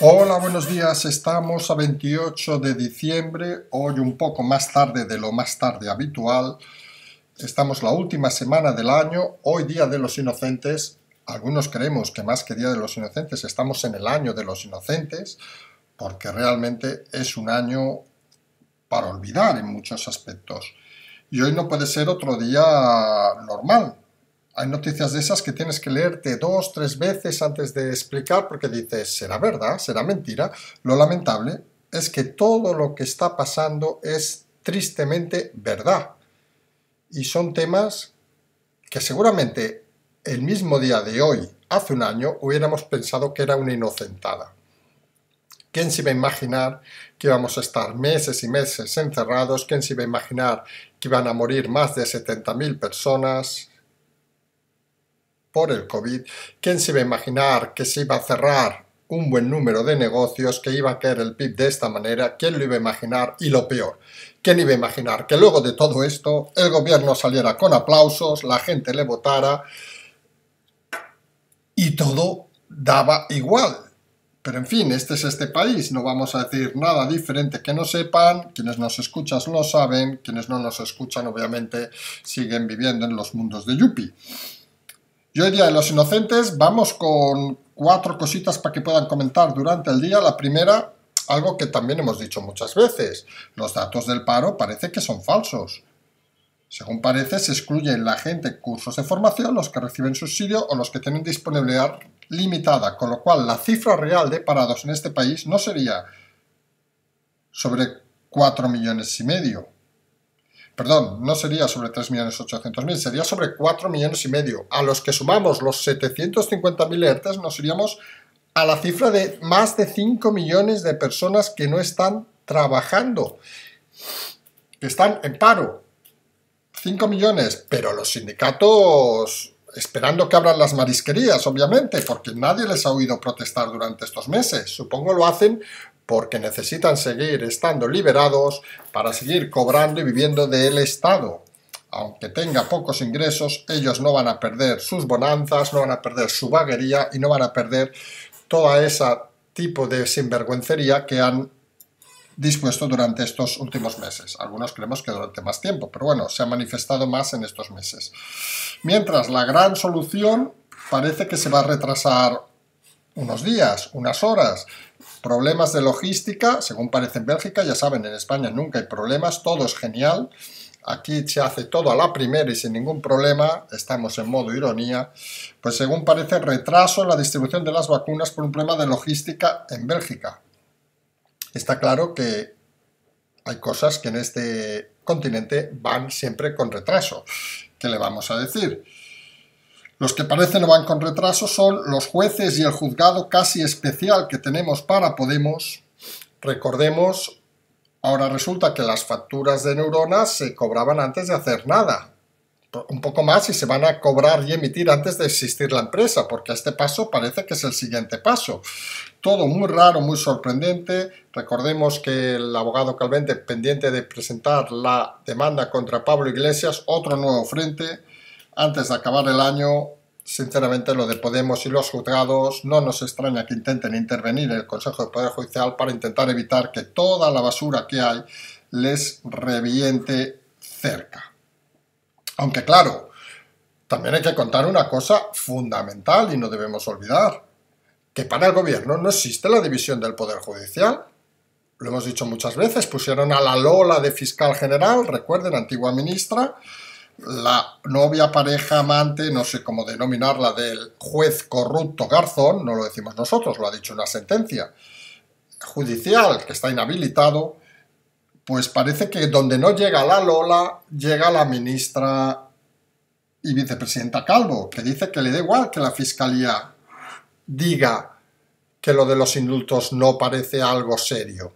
Hola, buenos días. Estamos a 28 de diciembre, hoy un poco más tarde de lo más tarde habitual. Estamos la última semana del año, hoy Día de los Inocentes. Algunos creemos que más que Día de los Inocentes estamos en el año de los Inocentes, porque realmente es un año para olvidar en muchos aspectos. Y hoy no puede ser otro día normal, hay noticias de esas que tienes que leerte dos, tres veces antes de explicar porque dices, será verdad, será mentira. Lo lamentable es que todo lo que está pasando es tristemente verdad. Y son temas que seguramente el mismo día de hoy, hace un año, hubiéramos pensado que era una inocentada. ¿Quién se iba a imaginar que íbamos a estar meses y meses encerrados? ¿Quién se iba a imaginar que iban a morir más de 70.000 personas? el COVID, ¿quién se iba a imaginar que se iba a cerrar un buen número de negocios, que iba a caer el PIB de esta manera? ¿Quién lo iba a imaginar? Y lo peor, ¿quién iba a imaginar que luego de todo esto el gobierno saliera con aplausos, la gente le votara y todo daba igual? Pero en fin, este es este país, no vamos a decir nada diferente que no sepan, quienes nos escuchan lo saben, quienes no nos escuchan obviamente siguen viviendo en los mundos de Yuppie. Yo día de los inocentes, vamos con cuatro cositas para que puedan comentar durante el día. La primera, algo que también hemos dicho muchas veces, los datos del paro parece que son falsos. Según parece, se excluyen la gente cursos de formación, los que reciben subsidio o los que tienen disponibilidad limitada, con lo cual la cifra real de parados en este país no sería sobre 4 millones y medio, perdón, no sería sobre 3.800.000, sería sobre 4 millones y medio. A los que sumamos los 750.000 ERTES nos iríamos a la cifra de más de 5 millones de personas que no están trabajando, que están en paro. 5 millones, pero los sindicatos esperando que abran las marisquerías, obviamente, porque nadie les ha oído protestar durante estos meses. Supongo lo hacen porque necesitan seguir estando liberados para seguir cobrando y viviendo del Estado. Aunque tenga pocos ingresos, ellos no van a perder sus bonanzas, no van a perder su vaguería y no van a perder toda esa tipo de sinvergüencería que han dispuesto durante estos últimos meses. Algunos creemos que durante más tiempo, pero bueno, se ha manifestado más en estos meses. Mientras la gran solución parece que se va a retrasar unos días, unas horas. Problemas de logística, según parece en Bélgica, ya saben, en España nunca hay problemas, todo es genial. Aquí se hace todo a la primera y sin ningún problema, estamos en modo ironía, pues según parece retraso en la distribución de las vacunas por un problema de logística en Bélgica. Está claro que hay cosas que en este continente van siempre con retraso. ¿Qué le vamos a decir? Los que parecen van con retraso son los jueces y el juzgado casi especial que tenemos para Podemos. Recordemos, ahora resulta que las facturas de neuronas se cobraban antes de hacer nada. Un poco más y se van a cobrar y emitir antes de existir la empresa, porque este paso parece que es el siguiente paso. Todo muy raro, muy sorprendente. Recordemos que el abogado Calvente, pendiente de presentar la demanda contra Pablo Iglesias, otro nuevo frente antes de acabar el año, sinceramente lo de Podemos y los juzgados no nos extraña que intenten intervenir el Consejo de Poder Judicial para intentar evitar que toda la basura que hay les reviente cerca. Aunque claro, también hay que contar una cosa fundamental y no debemos olvidar, que para el gobierno no existe la división del Poder Judicial. Lo hemos dicho muchas veces, pusieron a la Lola de fiscal general, recuerden, antigua ministra, la novia, pareja, amante, no sé cómo denominarla, del juez corrupto Garzón, no lo decimos nosotros, lo ha dicho una sentencia judicial que está inhabilitado, pues parece que donde no llega la Lola, llega la ministra y vicepresidenta Calvo, que dice que le da igual que la fiscalía diga que lo de los indultos no parece algo serio.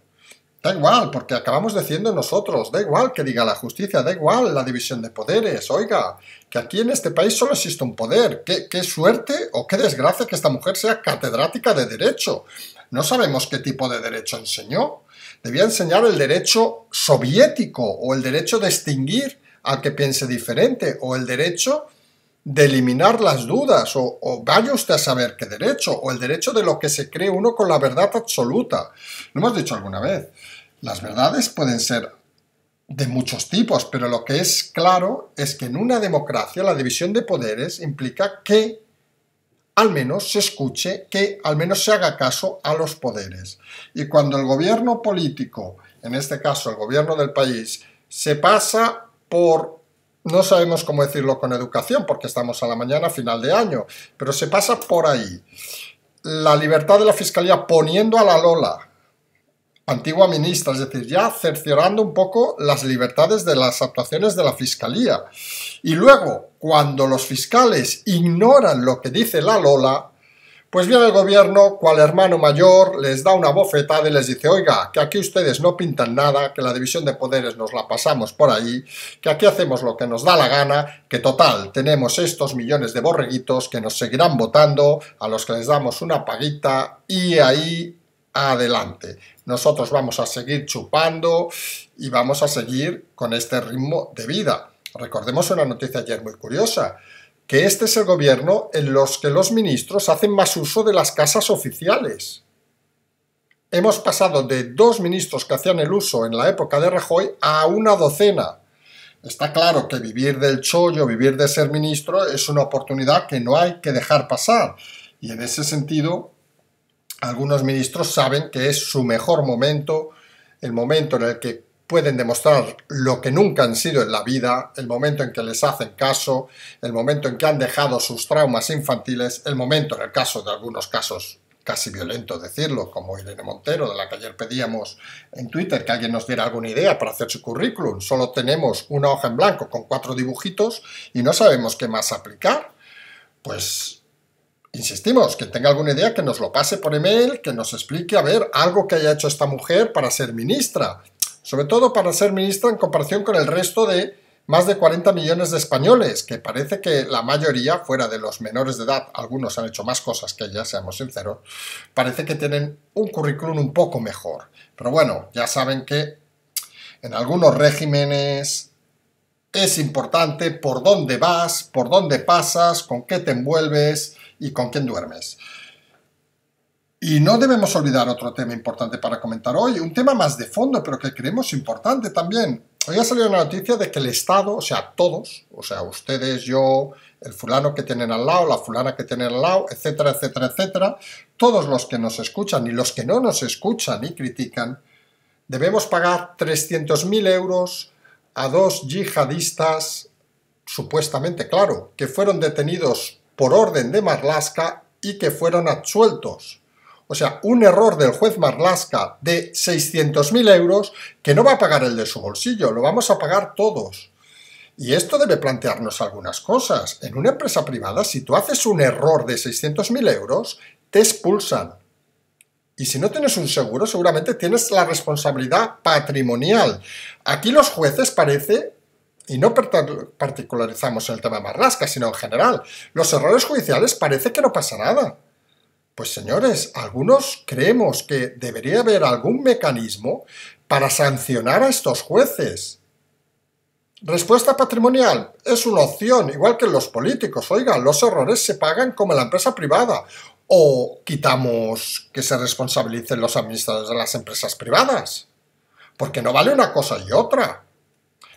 Da igual, porque acabamos diciendo nosotros, da igual que diga la justicia, da igual la división de poderes, oiga, que aquí en este país solo existe un poder. Qué, suerte o qué desgracia que esta mujer sea catedrática de derecho. No sabemos qué tipo de derecho enseñó. Debía enseñar el derecho soviético o el derecho de extinguir a que piense diferente o el derecho de eliminar las dudas o, vaya usted a saber qué derecho o el derecho de lo que se cree uno con la verdad absoluta. Lo hemos dicho alguna vez, las verdades pueden ser de muchos tipos, pero lo que es claro es que en una democracia la división de poderes implica que al menos se escuche, que al menos se haga caso a los poderes. Y cuando el gobierno político, en este caso el gobierno del país, se pasa por no sabemos cómo decirlo con educación, porque estamos a la mañana, final de año, pero se pasa por ahí. La libertad de la Fiscalía poniendo a la Lola, antigua ministra, es decir, ya cerciorando un poco las libertades de las actuaciones de la Fiscalía. Y luego, cuando los fiscales ignoran lo que dice la Lola, pues viene el gobierno, cual hermano mayor, les da una bofetada y les dice, oiga, que aquí ustedes no pintan nada, que la división de poderes nos la pasamos por ahí, que aquí hacemos lo que nos da la gana, que total, tenemos estos millones de borreguitos que nos seguirán votando, a los que les damos una paguita y ahí adelante. Nosotros vamos a seguir chupando y vamos a seguir con este ritmo de vida. Recordemos una noticia ayer muy curiosa que este es el gobierno en los que los ministros hacen más uso de las casas oficiales. Hemos pasado de dos ministros que hacían el uso en la época de Rajoy a una docena. Está claro que vivir del chollo, vivir de ser ministro, es una oportunidad que no hay que dejar pasar. Y en ese sentido, algunos ministros saben que es su mejor momento, el momento en el que pueden demostrar lo que nunca han sido en la vida, el momento en que les hacen caso, el momento en que han dejado sus traumas infantiles, el momento, en el caso de algunos casos casi violento decirlo, como Irene Montero, de la que ayer pedíamos en Twitter que alguien nos diera alguna idea para hacer su currículum. Solo tenemos una hoja en blanco con cuatro dibujitos y no sabemos qué más aplicar. Pues insistimos, que tenga alguna idea que nos lo pase por email, que nos explique, a ver, algo que haya hecho esta mujer para ser ministra sobre todo para ser ministra en comparación con el resto de más de 40 millones de españoles, que parece que la mayoría, fuera de los menores de edad, algunos han hecho más cosas que ella, seamos sinceros, parece que tienen un currículum un poco mejor. Pero bueno, ya saben que en algunos regímenes es importante por dónde vas, por dónde pasas, con qué te envuelves y con quién duermes. Y no debemos olvidar otro tema importante para comentar hoy, un tema más de fondo, pero que creemos importante también. Hoy ha salido la noticia de que el Estado, o sea, todos, o sea, ustedes, yo, el fulano que tienen al lado, la fulana que tienen al lado, etcétera, etcétera, etcétera, todos los que nos escuchan y los que no nos escuchan y critican, debemos pagar 300.000 euros a dos yihadistas, supuestamente, claro, que fueron detenidos por orden de Marlaska y que fueron absueltos. O sea, un error del juez Marlaska de 600.000 euros que no va a pagar el de su bolsillo, lo vamos a pagar todos. Y esto debe plantearnos algunas cosas. En una empresa privada, si tú haces un error de 600.000 euros, te expulsan. Y si no tienes un seguro, seguramente tienes la responsabilidad patrimonial. Aquí los jueces parece, y no particularizamos en el tema Marlasca, sino en general, los errores judiciales parece que no pasa nada. Pues señores, algunos creemos que debería haber algún mecanismo para sancionar a estos jueces. Respuesta patrimonial es una opción, igual que los políticos. Oigan, los errores se pagan como la empresa privada. O quitamos que se responsabilicen los administradores de las empresas privadas. Porque no vale una cosa y otra.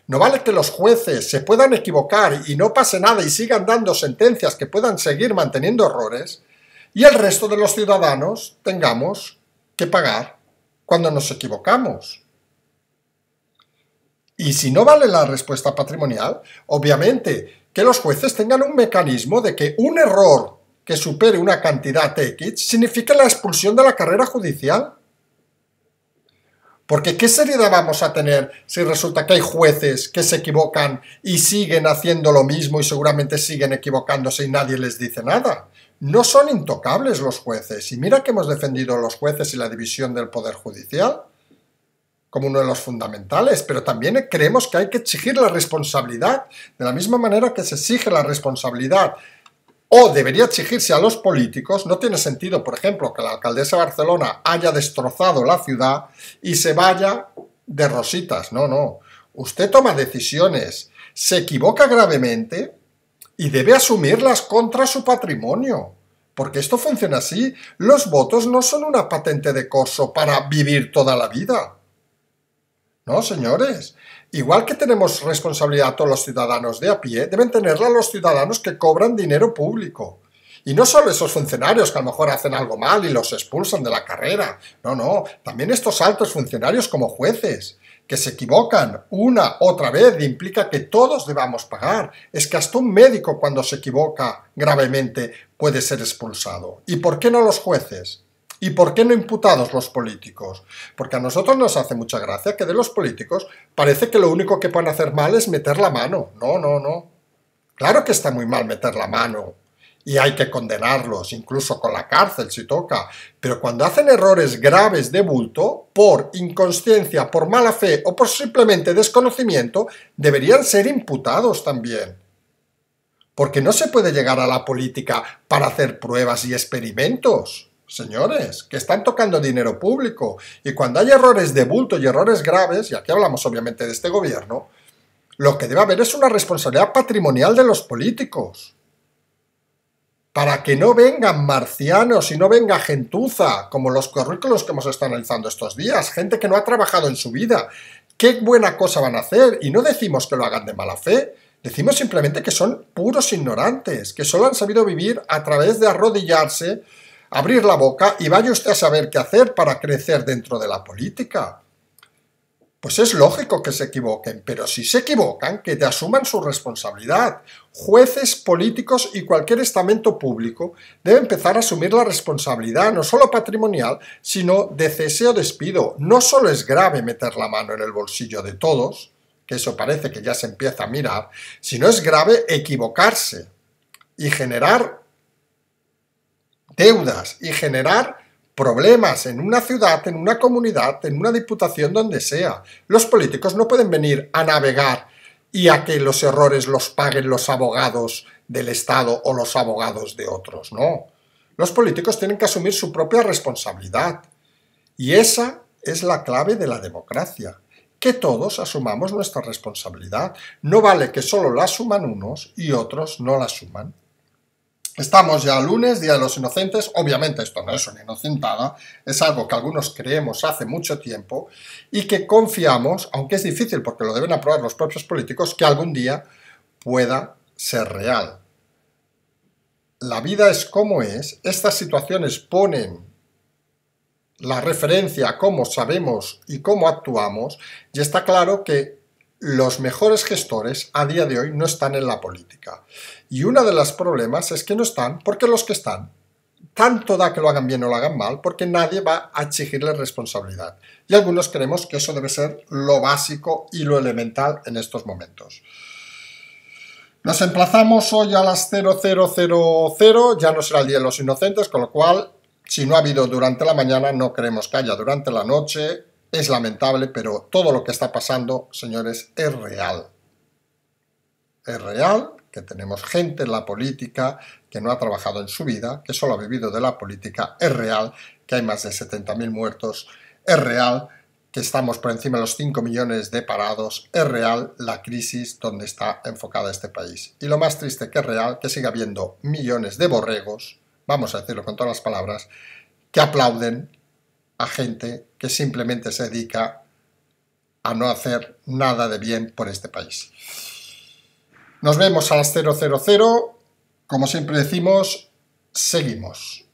No vale que los jueces se puedan equivocar y no pase nada y sigan dando sentencias que puedan seguir manteniendo errores y el resto de los ciudadanos tengamos que pagar cuando nos equivocamos. Y si no vale la respuesta patrimonial, obviamente que los jueces tengan un mecanismo de que un error que supere una cantidad X signifique la expulsión de la carrera judicial. Porque ¿qué seriedad vamos a tener si resulta que hay jueces que se equivocan y siguen haciendo lo mismo y seguramente siguen equivocándose y nadie les dice nada? No son intocables los jueces. Y mira que hemos defendido los jueces y la división del Poder Judicial como uno de los fundamentales, pero también creemos que hay que exigir la responsabilidad, de la misma manera que se exige la responsabilidad o debería exigirse a los políticos, no tiene sentido, por ejemplo, que la alcaldesa de Barcelona haya destrozado la ciudad y se vaya de rositas, no, no. Usted toma decisiones, se equivoca gravemente, y debe asumirlas contra su patrimonio. Porque esto funciona así. Los votos no son una patente de corso para vivir toda la vida. No, señores. Igual que tenemos responsabilidad a todos los ciudadanos de a pie, deben tenerla los ciudadanos que cobran dinero público. Y no solo esos funcionarios que a lo mejor hacen algo mal y los expulsan de la carrera. No, no, también estos altos funcionarios como jueces, que se equivocan una, otra vez, implica que todos debamos pagar. Es que hasta un médico cuando se equivoca gravemente puede ser expulsado. ¿Y por qué no los jueces? ¿Y por qué no imputados los políticos? Porque a nosotros nos hace mucha gracia que de los políticos parece que lo único que pueden hacer mal es meter la mano. No, no, no. Claro que está muy mal meter la mano y hay que condenarlos, incluso con la cárcel si toca, pero cuando hacen errores graves de bulto, por inconsciencia, por mala fe o por simplemente desconocimiento, deberían ser imputados también. Porque no se puede llegar a la política para hacer pruebas y experimentos. Señores, que están tocando dinero público y cuando hay errores de bulto y errores graves, y aquí hablamos obviamente de este gobierno, lo que debe haber es una responsabilidad patrimonial de los políticos para que no vengan marcianos y no venga gentuza, como los currículos que hemos estado analizando estos días, gente que no ha trabajado en su vida. Qué buena cosa van a hacer, y no decimos que lo hagan de mala fe, decimos simplemente que son puros ignorantes, que solo han sabido vivir a través de arrodillarse, abrir la boca y vaya usted a saber qué hacer para crecer dentro de la política pues es lógico que se equivoquen, pero si se equivocan, que te asuman su responsabilidad. Jueces, políticos y cualquier estamento público debe empezar a asumir la responsabilidad, no solo patrimonial, sino de cese o despido. No solo es grave meter la mano en el bolsillo de todos, que eso parece que ya se empieza a mirar, sino es grave equivocarse y generar deudas y generar problemas en una ciudad, en una comunidad, en una diputación, donde sea. Los políticos no pueden venir a navegar y a que los errores los paguen los abogados del Estado o los abogados de otros, no. Los políticos tienen que asumir su propia responsabilidad. Y esa es la clave de la democracia, que todos asumamos nuestra responsabilidad. No vale que solo la asuman unos y otros no la asuman. Estamos ya lunes, Día de los Inocentes. Obviamente esto no es una inocentada, es algo que algunos creemos hace mucho tiempo y que confiamos, aunque es difícil porque lo deben aprobar los propios políticos, que algún día pueda ser real. La vida es como es, estas situaciones ponen la referencia a cómo sabemos y cómo actuamos y está claro que los mejores gestores a día de hoy no están en la política. Y uno de los problemas es que no están porque los que están, tanto da que lo hagan bien o lo hagan mal, porque nadie va a exigirles responsabilidad. Y algunos creemos que eso debe ser lo básico y lo elemental en estos momentos. Nos emplazamos hoy a las 0000, ya no será el Día de los Inocentes, con lo cual, si no ha habido durante la mañana, no queremos que haya durante la noche, es lamentable, pero todo lo que está pasando, señores, es real. Es real que tenemos gente en la política que no ha trabajado en su vida, que solo ha vivido de la política. Es real que hay más de 70.000 muertos. Es real que estamos por encima de los 5 millones de parados, es real la crisis donde está enfocada este país. Y lo más triste que es real, que siga habiendo millones de borregos, vamos a decirlo con todas las palabras, que aplauden a gente que simplemente se dedica a no hacer nada de bien por este país. Nos vemos a las 000. Como siempre decimos, seguimos.